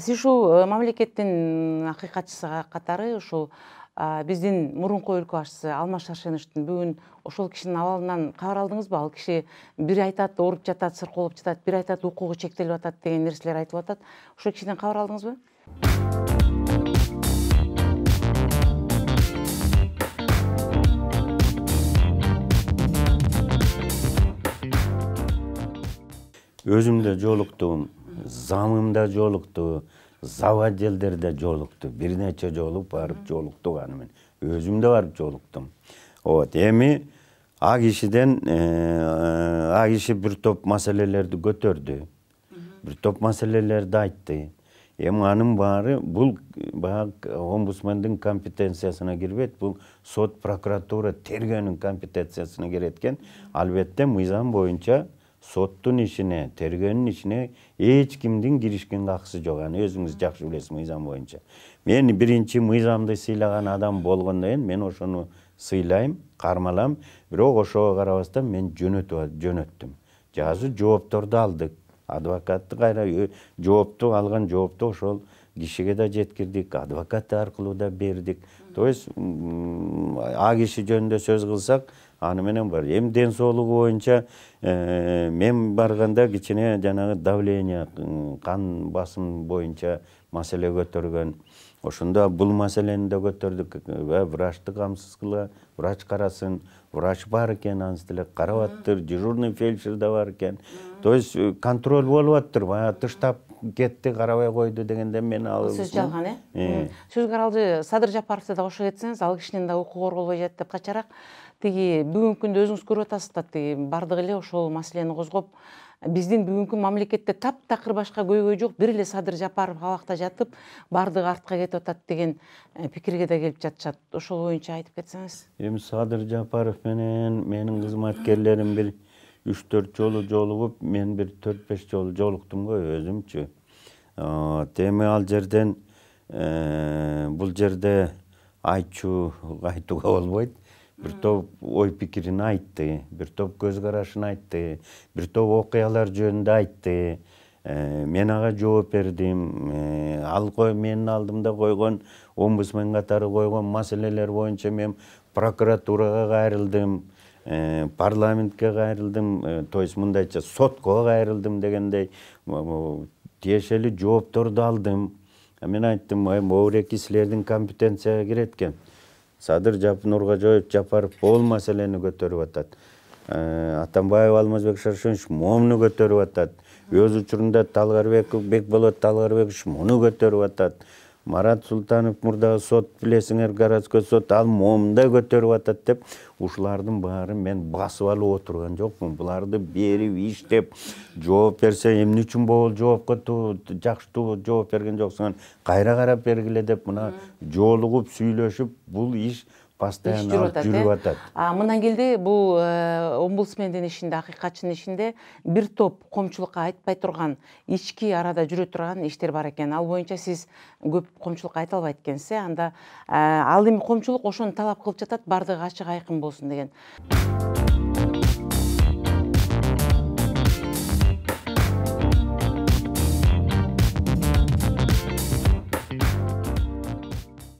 сиз ушул э, мамлекеттин акыйкатчысы катары ушул биздин мурунку өлкө башчысы алмаз шаршеновичтин бүгүн ошол кишинин абалынан кабар алдыңызбы ал киши бир айтат ооруп жатат сыркоолоп жатат бир айтат укугу чектелип атат деген нерселер айтылып атат ошол кишиден кабар алдыңызбы өзүм өзүмда жолуктум замымда жолукту зав да жолукту бир нече жолу барып жолуктук аны мен өзүм да барып жолуктум вот эми а кишиден а киши бир топ маселелерди көтөрдү бир топ маселелерди айтты эми анын баары бул баягы омбудсмендин компетенциясына кирбейт бул сот прокуратура тергөөнүн компетенциясына кирет экен албетте мыйзам боюнча соттун ишине тергөөнүн ишине эч кимдин киришкенге акысы жок аны өзүңүз жакшы билесиз мыйзам боюнча мен биринчи мыйзамды сыйлаган адам болгондон кийин мен ошону сыйлайм кармалам бирок ошого карабастан мен жөнөтүп жөнөттүм жазы жоопторду алдык адвокатты кайра э, жоопту алган жоопту ошол кишиге да жеткирдик адвокат аркылуу да бердик то есть а киши жөнүндө сөз кылсак аны менен бар эми ден соолугу боюнча э, мен барганда кичине жанагы давление кан басым боюнча маселе көтөргөн ошондо бул маселени да көтөрдүк э, врачты камсыз кыла врач карасын врач бар экен анысы деле карап атыптыр дежурный фельдшер да бар экен то есть э, контроль болуп атыптыр баягы тыштап кетти карабай койду дегенде мен ал сөз жалган э сөзгө алжы садыр жапаровду да кошо кетсеңиз ал кишинин да укугу корголбой жатат деп качараак тиги бүгүнкү күндө өзүңүз көрүп атасыз да тиги баардыгы эле ошол маселени козгоп биздин бүгүнкү мамлекетте таптакыр башка көйгөй жок бир эле садыр жапаров абакта жатып баардыгы артка кетип атат деген пикирге да келип жатышат ошол боюнча айтып кетсеңиз эми садыр жапаров менен менин кызматкерлерим бир үч төрт жолу жолугуп мен бир төрт беш жолу жолуктум го өзүмчү эми ал жерден э, бул жерде айтчу айтууга болбойт бир топ ой пикирин айтты бир топ көз карашын айтты бир топ окуялар жөнүндө айтты э, мен ага жооп бердим э, ал менин алдымда койгон омбудсмен катары койгон маселелер боюнча мен прокуратурага кайрылдым парламентке кайрылдым то есть мындайча сотко кайрылдым дегендей тиешелүү жоопторду алдым мен айттым эми обреки силердин компетенцияга кирет экен садыр нургожоев жапаров бул маселени көтөрүп атат ә, атамбаев алмазбек шаршенович момуну көтөрүп атат өз учурунда талгарбеков бекболот талгарбекович муну көтөрүп атат марат султанов мурдагы сот билесиңер городской сот ал моундай көтөрүп атат деп ушулардын баарын мен басып алып отурган жокмун буларды берип иштеп жооп берсе эмне үчүн могул жоопко жакшы жооп берген жоксуңар кайра карап бергиле деп мына жолугуп сүйлөшүп бул иш постоянно жүрүп атат жүрүп э? атат мындан келди бул э, омбудсмендин ишинде акыйкатчынын ишинде бир топ коомчулукка айтпай турган ички арада жүрө турган иштер бар экен ал боюнча сиз көп коомчулукка айта албайт экенсиз э анда э, ал эми коомчулук ошону талап кылып жатат баардыгы ачык айкын болсун деген